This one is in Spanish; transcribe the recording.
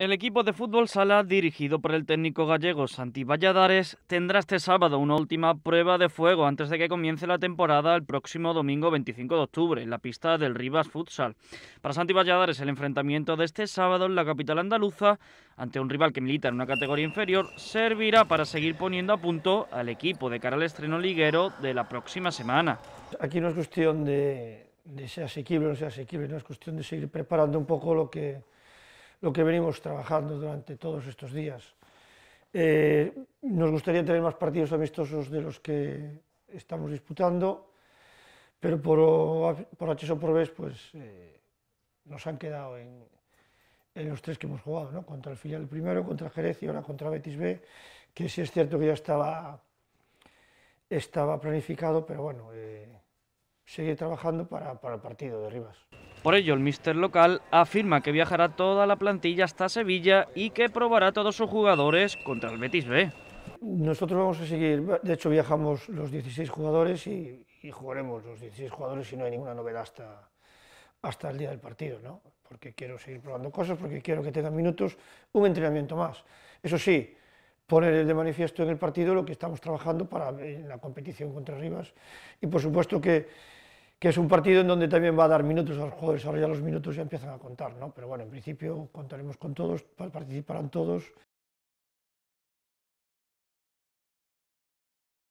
El equipo de fútbol sala dirigido por el técnico gallego Santi Valladares tendrá este sábado una última prueba de fuego antes de que comience la temporada el próximo domingo 25 de octubre en la pista del Rivas Futsal. Para Santi Valladares el enfrentamiento de este sábado en la capital andaluza ante un rival que milita en una categoría inferior servirá para seguir poniendo a punto al equipo de cara al estreno liguero de la próxima semana. Aquí no es cuestión de, de ser asequible o no ser asequible, no es cuestión de seguir preparando un poco lo que lo que venimos trabajando durante todos estos días. Eh, nos gustaría tener más partidos amistosos de los que estamos disputando, pero por, por H o por B pues, eh, nos han quedado en, los tres que hemos jugado, contra el filial primero, contra Jerez y ahora contra Betis B, que sí es cierto que ya estaba, estaba planificado, pero bueno, eh, seguir trabajando para el partido de Rivas. Por ello, el mister local afirma que viajará toda la plantilla hasta Sevilla y que probará a todos sus jugadores contra el Betis B. Nosotros vamos a seguir, de hecho viajamos los 16 jugadores y, jugaremos los 16 jugadores si no hay ninguna novedad hasta, hasta el día del partido, ¿no? porque quiero seguir probando cosas, porque quiero que tengan minutos, un entrenamiento más. Eso sí, poner de manifiesto en el partido lo que estamos trabajando para la competición contra Rivas y por supuesto que que es un partido en donde también va a dar minutos a los jugadores, ahora ya los minutos ya empiezan a contar, ¿no? Pero bueno, en principio contaremos con todos, participarán todos